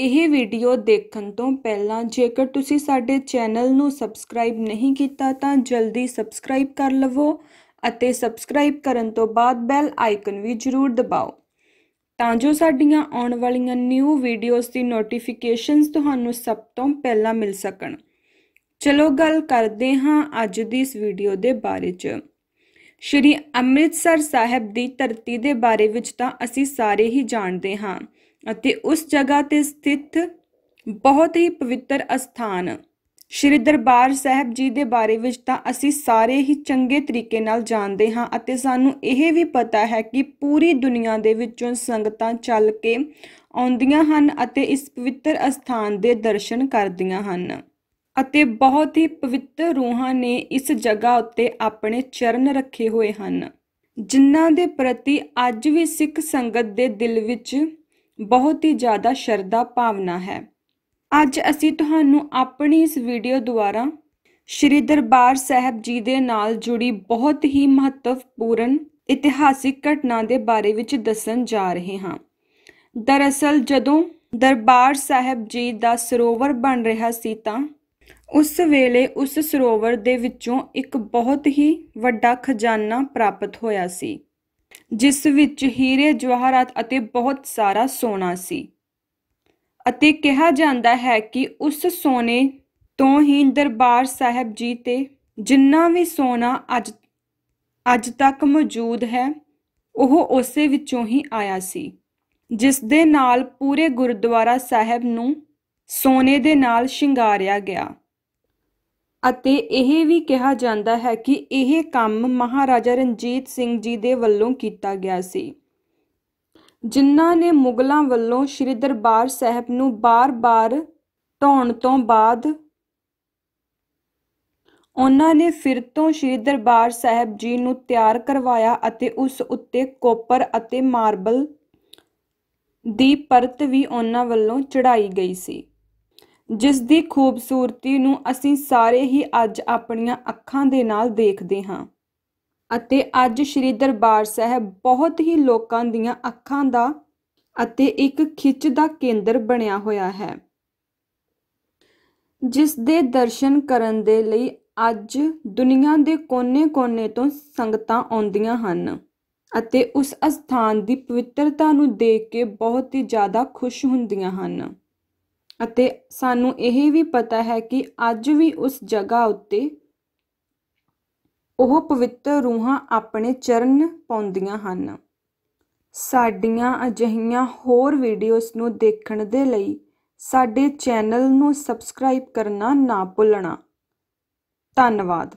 ਇਹ ਵੀਡੀਓ ਦੇਖਣ ਤੋਂ ਪਹਿਲਾਂ ਜੇਕਰ ਤੁਸੀਂ ਸਾਡੇ ਚੈਨਲ ਨੂੰ ਸਬਸਕ੍ਰਾਈਬ ਨਹੀਂ ਕੀਤਾ ਤਾਂ ਜਲਦੀ ਸਬਸਕ੍ਰਾਈਬ ਕਰ ਲਵੋ ਅਤੇ ਸਬਸਕ੍ਰਾਈਬ ਕਰਨ ਤੋਂ ਬਾਅਦ ਬੈਲ ਆਈਕਨ ਵੀ ਜ਼ਰੂਰ ਦਬਾਓ ਤਾਂ ਜੋ ਸਾਡੀਆਂ ਆਉਣ ਵਾਲੀਆਂ ਨਿਊ ਵੀਡੀਓਜ਼ ਦੀ ਨੋਟੀਫਿਕੇਸ਼ਨਸ ਤੁਹਾਨੂੰ ਸਭ ਤੋਂ ਪਹਿਲਾਂ ਮਿਲ ਸਕਣ ਚਲੋ ਗੱਲ ਕਰਦੇ ਹਾਂ ਅੱਜ ਦੀ ਇਸ ਵੀਡੀਓ ਦੇ ਬਾਰੇ 'ਚ ਸ਼੍ਰੀ ਅੰਮ੍ਰਿਤਸਰ ਸਾਹਿਬ ਦੀ ਧਰਤੀ ਦੇ ਬਾਰੇ ਵਿੱਚ ਤਾਂ ਅਸੀਂ ਸਾਰੇ ਹੀ ਜਾਣਦੇ ਹਾਂ ਅਤੇ ਉਸ ਜਗ੍ਹਾ ਤੇ ਸਥਿਤ ਬਹੁਤ ਹੀ ਪਵਿੱਤਰ ਅਸਥਾਨ ਸ਼੍ਰੀ ਦਰਬਾਰ ਸਾਹਿਬ ਜੀ ਦੇ ਬਾਰੇ ਵਿੱਚ ਤਾਂ ਅਸੀਂ ਸਾਰੇ ਹੀ ਚੰਗੇ ਤਰੀਕੇ ਨਾਲ ਜਾਣਦੇ ਹਾਂ ਅਤੇ ਸਾਨੂੰ ਇਹ ਵੀ ਪਤਾ ਹੈ ਕਿ ਪੂਰੀ ਦੁਨੀਆ ਦੇ ਵਿੱਚੋਂ ਸੰਗਤਾਂ ਚੱਲ ਕੇ ਆਉਂਦੀਆਂ ਹਨ ਅਤੇ ਇਸ ਪਵਿੱਤਰ ਅਸਥਾਨ ਦੇ ਦਰਸ਼ਨ ਕਰਦੀਆਂ ਹਨ ਅਤੇ ਬਹੁਤ ਹੀ ਪਵਿੱਤਰ ਰੂਹਾਂ ਨੇ ਇਸ ਜਗ੍ਹਾ ਉੱਤੇ ਆਪਣੇ ਚਰਨ ਰੱਖੇ ਹੋਏ ਹਨ ਜਿਨ੍ਹਾਂ ਦੇ ਪ੍ਰਤੀ ਅੱਜ ਵੀ ਸਿੱਖ ਸੰਗਤ ਦੇ ਦਿਲ ਵਿੱਚ ਬਹੁਤ ਹੀ ਜ਼ਿਆਦਾ ਸ਼ਰਧਾ ਭਾਵਨਾ ਹੈ ਅੱਜ ਅਸੀਂ ਤੁਹਾਨੂੰ ਆਪਣੀ ਇਸ ਵੀਡੀਓ ਦੁਆਰਾ ਸ਼੍ਰੀ ਦਰਬਾਰ ਸਾਹਿਬ ਜੀ ਦੇ ਨਾਲ ਜੁੜੀ ਬਹੁਤ ਹੀ ਮਹੱਤਵਪੂਰਨ ਇਤਿਹਾਸਿਕ ਘਟਨਾ ਦੇ ਬਾਰੇ ਵਿੱਚ ਦੱਸਣ ਜਾ ਰਹੇ ਹਾਂ ਦਰਅਸਲ ਜਦੋਂ ਦਰਬਾਰ ਸਾਹਿਬ ਜੀ ਦਾ ਸਰੋਵਰ ਬਣ ਰਿਹਾ ਸੀ ਤਾਂ ਉਸ ਵੇਲੇ ਉਸ ਸਰੋਵਰ ਦੇ ਵਿੱਚੋਂ ਇੱਕ ਬਹੁਤ ਹੀ ਵੱਡਾ ਖਜ਼ਾਨਾ ਪ੍ਰਾਪਤ ਹੋਇਆ ਸੀ ਜਿਸ ਵਿੱਚ ਹੀਰੇ ਜਵਾਹਰਾਤ ਅਤੇ ਬਹੁਤ ਸਾਰਾ ਸੋਨਾ ਸੀ ਅਤੇ ਕਿਹਾ ਜਾਂਦਾ ਹੈ ਕਿ ਉਸ ਸੋਨੇ ਤੋਂ ਹੀ ਦਰਬਾਰ ਸਾਹਿਬ ਜੀ ਤੇ ਜਿੰਨਾ ਵੀ ਸੋਨਾ ਅੱਜ ਅੱਜ ਤੱਕ ਮੌਜੂਦ ਹੈ ਉਹ ਉਸੇ ਵਿੱਚੋਂ ਹੀ ਆਇਆ ਸੀ ਜਿਸ ਦੇ ਨਾਲ ਪੂਰੇ ਗੁਰਦੁਆਰਾ ਸਾਹਿਬ ਨੂੰ ਸੋਨੇ ਦੇ ਨਾਲ ਸ਼ਿੰਗਾਰਿਆ ਗਿਆ ਅਤੇ ਇਹ ਵੀ ਕਿਹਾ ਜਾਂਦਾ ਹੈ ਕਿ ਇਹ ਕੰਮ ਮਹਾਰਾਜਾ ਰਣਜੀਤ ਸਿੰਘ ਜੀ ਦੇ ਵੱਲੋਂ ਕੀਤਾ ਗਿਆ ਸੀ ਜਿਨ੍ਹਾਂ ਨੇ ਮੁਗਲਾਂ ਵੱਲੋਂ ਸ੍ਰੀ ਦਰਬਾਰ ਸਾਹਿਬ ਨੂੰ ਬਾਰ-ਬਾਰ ਢਾਉਣ ਤੋਂ ਬਾਅਦ ਉਹਨਾਂ ਨੇ ਫਿਰ ਤੋਂ ਸ੍ਰੀ ਦਰਬਾਰ ਸਾਹਿਬ ਜੀ ਨੂੰ ਤਿਆਰ ਕਰਵਾਇਆ ਅਤੇ ਉਸ ਉੱਤੇ ਕੋਪਰ ਅਤੇ ਮਾਰਬਲ ਦੀ ਪਰਤ ਵੀ ਉਹਨਾਂ ਵੱਲੋਂ ਚੜਾਈ ਗਈ ਸੀ ਜਿਸ ਦੀ ਖੂਬਸੂਰਤੀ ਨੂੰ ਅਸੀਂ ਸਾਰੇ ਹੀ ਅੱਜ ਆਪਣੀਆਂ ਅੱਖਾਂ ਦੇ ਨਾਲ ਦੇਖਦੇ ਹਾਂ ਅਤੇ ਅੱਜ ਸ੍ਰੀ ਦਰਬਾਰ ਸਾਹਿਬ ਬਹੁਤ ਹੀ ਲੋਕਾਂ ਦੀਆਂ ਅੱਖਾਂ ਦਾ ਅਤੇ ਇੱਕ ਖਿੱਚ ਦਾ ਕੇਂਦਰ ਬਣਿਆ ਹੋਇਆ ਹੈ ਜਿਸ ਦੇ ਦਰਸ਼ਨ ਕਰਨ ਦੇ ਲਈ ਅੱਜ ਦੁਨੀਆ ਦੇ ਕੋਨੇ-ਕੋਨੇ ਤੋਂ ਸੰਗਤਾਂ ਆਉਂਦੀਆਂ ਹਨ ਅਤੇ ਉਸ ਅਸਥਾਨ ਦੀ ਪਵਿੱਤਰਤਾ ਨੂੰ ਦੇਖ ਕੇ ਬਹੁਤ ਹੀ ਜ਼ਿਆਦਾ ਖੁਸ਼ ਹੁੰਦੀਆਂ ਹਨ ਅਤੇ ਸਾਨੂੰ ਇਹ ਵੀ ਪਤਾ ਹੈ ਕਿ ਅੱਜ ਵੀ ਉਸ ਜਗ੍ਹਾ ਉੱਤੇ ਉਹ ਪਵਿੱਤਰ ਰੂਹਾਂ ਆਪਣੇ ਚਰਨ ਪਾਉਂਦੀਆਂ ਹਨ ਸਾਡੀਆਂ ਅਜਹੀਆਂ ਹੋਰ ਵੀਡੀਓਜ਼ ਨੂੰ ਦੇਖਣ ਦੇ ਲਈ ਸਾਡੇ ਚੈਨਲ ਨੂੰ ਸਬਸਕ੍ਰਾਈਬ ਕਰਨਾ ਨਾ ਭੁੱਲਣਾ ਧੰਨਵਾਦ